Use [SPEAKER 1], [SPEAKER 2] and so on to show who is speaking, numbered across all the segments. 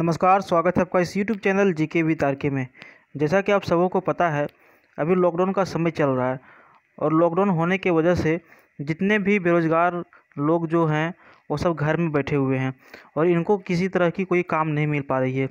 [SPEAKER 1] नमस्कार स्वागत है आपका इस यूट्यूब चैनल जी के वी तारके में जैसा कि आप सबों को पता है अभी लॉकडाउन का समय चल रहा है और लॉकडाउन होने की वजह से जितने भी बेरोज़गार लोग जो हैं वो सब घर में बैठे हुए हैं और इनको किसी तरह की कोई काम नहीं मिल पा रही है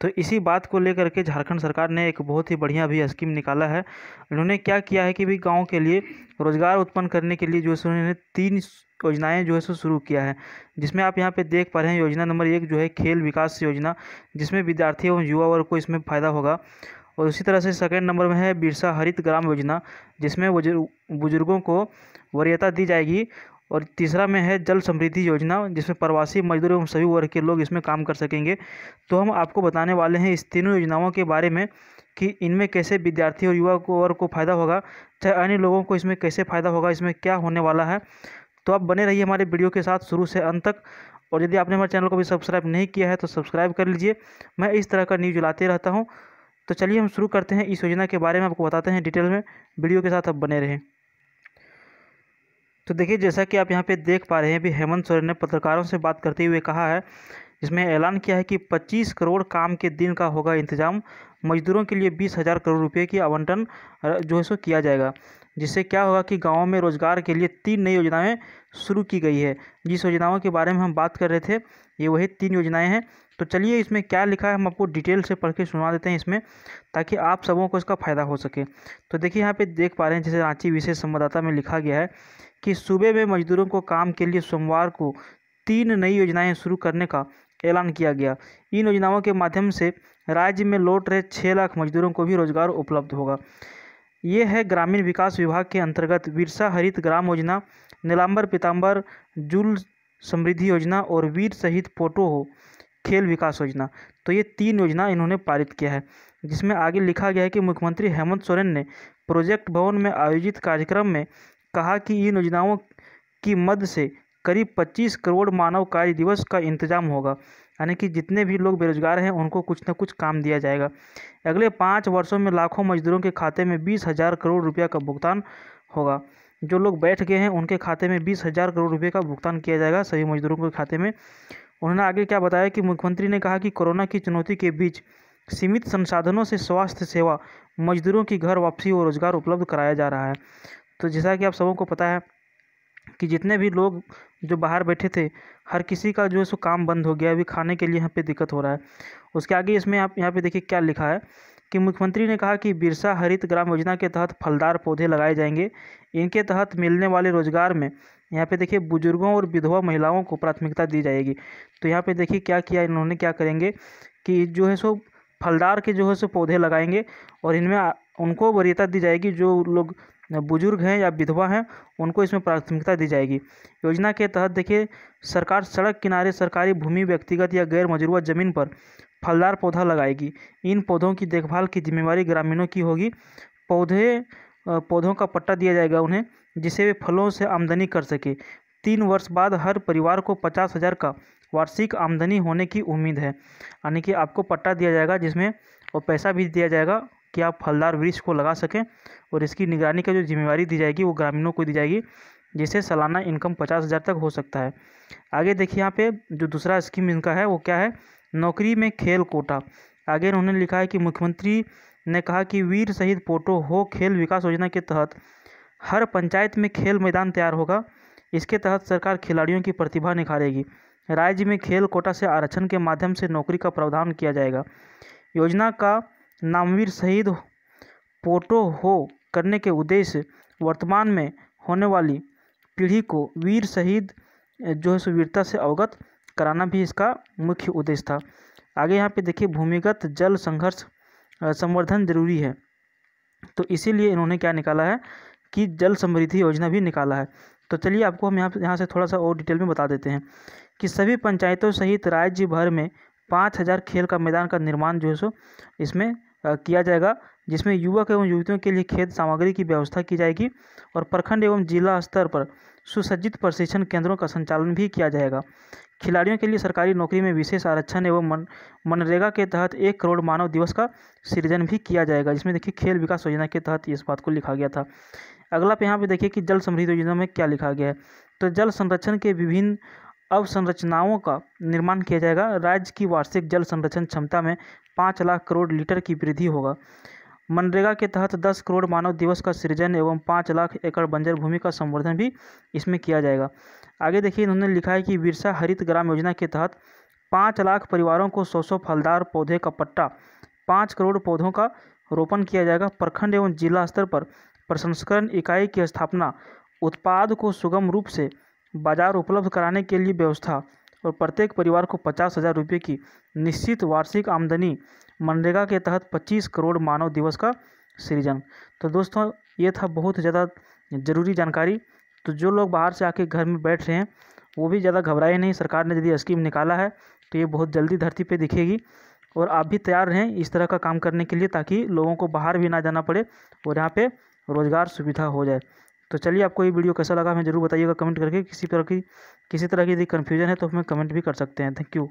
[SPEAKER 1] तो इसी बात को लेकर के झारखंड सरकार ने एक बहुत ही बढ़िया भी स्कीम निकाला है इन्होंने क्या किया है कि भी गाँव के लिए रोज़गार उत्पन्न करने के लिए जो है उन्होंने तीन योजनाएं जो है सो शुरू किया है जिसमें आप यहाँ पे देख पा रहे हैं योजना नंबर एक जो है खेल विकास योजना जिसमें विद्यार्थी एवं युवा वर्ग को इसमें फ़ायदा होगा और उसी तरह से सेकेंड नंबर में है बिरसा हरित ग्राम योजना जिसमें बुजुर्गों को वरीयता दी जाएगी और तीसरा में है जल समृद्धि योजना जिसमें प्रवासी मजदूर एवं सभी वर्ग के लोग इसमें काम कर सकेंगे तो हम आपको बताने वाले हैं इस तीनों योजनाओं के बारे में कि इनमें कैसे विद्यार्थी और युवा को वर्ग को फ़ायदा होगा चाहे अन्य लोगों को इसमें कैसे फ़ायदा होगा इसमें क्या होने वाला है तो आप बने रहिए हमारे वीडियो के साथ शुरू से अंत तक और यदि आपने हमारे चैनल को भी सब्सक्राइब नहीं किया है तो सब्सक्राइब कर लीजिए मैं इस तरह का न्यूज लाते रहता हूँ तो चलिए हम शुरू करते हैं इस योजना के बारे में आपको बताते हैं डिटेल में वीडियो के साथ आप बने रहें तो देखिए जैसा कि आप यहाँ पे देख पा रहे हैं अभी हेमंत सोरेन ने पत्रकारों से बात करते हुए कहा है इसमें ऐलान किया है कि 25 करोड़ काम के दिन का होगा इंतजाम मजदूरों के लिए बीस हज़ार करोड़ रुपए की आवंटन जो है सो किया जाएगा जिससे क्या होगा कि गाँव में रोज़गार के लिए तीन नई योजनाएँ शुरू की गई है जिस योजनाओं के बारे में हम बात कर रहे थे ये वही तीन योजनाएँ हैं तो चलिए इसमें क्या लिखा है हम आपको डिटेल से पढ़ के सुना देते हैं इसमें ताकि आप सबों को इसका फ़ायदा हो सके तो देखिए यहाँ पे देख पा रहे हैं जैसे रांची विशेष संवाददाता में लिखा गया है कि सूबे में मजदूरों को काम के लिए सोमवार को तीन नई योजनाएं शुरू करने का ऐलान किया गया इन योजनाओं के माध्यम से राज्य में लौट रहे छः लाख मजदूरों को भी रोजगार उपलब्ध होगा ये है ग्रामीण विकास विभाग के अंतर्गत बिरसा हरित ग्राम योजना नीलाम्बर पीताम्बर जुल समृद्धि योजना और वीर सहित पोटो हो खेल विकास योजना तो ये तीन योजना इन्होंने पारित किया है जिसमें आगे लिखा गया है कि मुख्यमंत्री हेमंत सोरेन ने प्रोजेक्ट भवन में आयोजित कार्यक्रम में कहा कि इन योजनाओं की मद से करीब 25 करोड़ मानव कार्य दिवस का इंतजाम होगा यानी कि जितने भी लोग बेरोजगार हैं उनको कुछ ना कुछ काम दिया जाएगा अगले पाँच वर्षों में लाखों मजदूरों के खाते में बीस हज़ार करोड़ रुपया का भुगतान होगा जो लोग बैठ गए हैं उनके खाते में बीस हज़ार करोड़ रुपये का भुगतान किया जाएगा सभी मजदूरों के खाते में उन्होंने आगे क्या बताया कि मुख्यमंत्री ने कहा कि कोरोना की चुनौती के बीच सीमित संसाधनों से स्वास्थ्य सेवा मजदूरों की घर वापसी और रोजगार उपलब्ध कराया जा रहा है तो जैसा कि आप सबों को पता है कि जितने भी लोग जो बाहर बैठे थे हर किसी का जो है सो काम बंद हो गया अभी खाने के लिए यहाँ पे दिक्कत हो रहा है उसके आगे इसमें आप यहाँ पे देखिए क्या लिखा है कि मुख्यमंत्री ने कहा कि बिरसा हरित ग्राम योजना के तहत फलदार पौधे लगाए जाएंगे इनके तहत मिलने वाले रोजगार में यहाँ पे देखिए बुजुर्गों और विधवा महिलाओं को प्राथमिकता दी जाएगी तो यहाँ पर देखिए क्या किया इन्होंने क्या करेंगे कि जो है सो फलदार के जो है सो पौधे लगाएंगे और इनमें उनको वरीयता दी जाएगी जो लोग बुजुर्ग हैं या विधवा हैं उनको इसमें प्राथमिकता दी जाएगी योजना के तहत देखिए सरकार सड़क किनारे सरकारी भूमि व्यक्तिगत या गैर मजरूआ ज़मीन पर फलदार पौधा लगाएगी इन पौधों की देखभाल की जिम्मेवारी ग्रामीणों की होगी पौधे पौधों का पट्टा दिया जाएगा उन्हें जिसे वे फलों से आमदनी कर सके तीन वर्ष बाद हर परिवार को पचास हज़ार का वार्षिक आमदनी होने की उम्मीद है यानी कि आपको पट्टा दिया जाएगा जिसमें और पैसा भी दिया जाएगा कि आप फलदार वृक्ष को लगा सकें और इसकी निगरानी का जो जिम्मेवारी दी जाएगी वो ग्रामीणों को दी जाएगी जिससे सालाना इनकम पचास हज़ार तक हो सकता है आगे देखिए यहाँ पे जो दूसरा स्कीम इनका है वो क्या है नौकरी में खेल कोटा आगे उन्होंने लिखा है कि मुख्यमंत्री ने कहा कि वीर शहीद पोटो हो खेल विकास योजना के तहत हर पंचायत में खेल मैदान तैयार होगा इसके तहत सरकार खिलाड़ियों की प्रतिभा निखारेगी राज्य में खेल कोटा से आरक्षण के माध्यम से नौकरी का प्रावधान किया जाएगा योजना का नामवीर शहीद पोटो हो करने के उद्देश्य वर्तमान में होने वाली पीढ़ी को वीर शहीद जो है सुवीरता से अवगत कराना भी इसका मुख्य उद्देश्य था आगे यहाँ पे देखिए भूमिगत जल संघर्ष संवर्धन जरूरी है तो इसीलिए इन्होंने क्या निकाला है कि जल समृद्धि योजना भी निकाला है तो चलिए आपको हम यहाँ यहाँ से थोड़ा सा और डिटेल में बता देते हैं कि सभी पंचायतों सहित राज्य भर में पाँच हज़ार खेल का मैदान का निर्माण जो है सो इसमें किया जाएगा जिसमें युवक एवं युवतियों के लिए खेत सामग्री की व्यवस्था की जाएगी और प्रखंड एवं जिला स्तर पर सुसज्जित प्रशिक्षण केंद्रों का संचालन भी किया जाएगा खिलाड़ियों के लिए सरकारी नौकरी में विशेष आरक्षण एवं मन मनरेगा के तहत एक करोड़ मानव दिवस का सृजन भी किया जाएगा जिसमें देखिए खेल विकास योजना के तहत इस बात को लिखा गया था अगला पे यहाँ पे देखिए कि जल समृद्धि योजना में क्या लिखा गया है तो जल संरक्षण के विभिन्न अवसंरचनाओं का निर्माण किया जाएगा राज्य की वार्षिक जल संरक्षण क्षमता में पाँच लाख करोड़ लीटर की वृद्धि होगा मनरेगा के तहत दस करोड़ मानव दिवस का सृजन एवं पाँच लाख एकड़ बंजर भूमि का संवर्धन भी इसमें किया जाएगा आगे देखिए इन्होंने लिखा है कि बिरसा हरित ग्राम योजना के तहत पाँच लाख परिवारों को सौ सौ फलदार पौधे का पट्टा पाँच करोड़ पौधों का रोपण किया जाएगा प्रखंड एवं जिला स्तर पर प्रसंस्करण इकाई की स्थापना उत्पाद को सुगम रूप से बाजार उपलब्ध कराने के लिए व्यवस्था और प्रत्येक परिवार को पचास हज़ार रुपये की निश्चित वार्षिक आमदनी मनरेगा के तहत पच्चीस करोड़ मानव दिवस का सृजन तो दोस्तों ये था बहुत ज़्यादा ज़रूरी जानकारी तो जो लोग बाहर से आके घर में बैठ रहे हैं वो भी ज़्यादा घबराए नहीं सरकार ने यदि स्कीम निकाला है तो ये बहुत जल्दी धरती पर दिखेगी और आप भी तैयार रहें इस तरह का काम करने के लिए ताकि लोगों को बाहर भी ना जाना पड़े और यहाँ पर रोज़गार सुविधा हो जाए तो चलिए आपको ये वीडियो कैसा लगा हमें जरूर बताइएगा कमेंट करके किसी तरह की किसी तरह की यदि कन्फ्यूजन है तो हमें कमेंट भी कर सकते हैं थैंक यू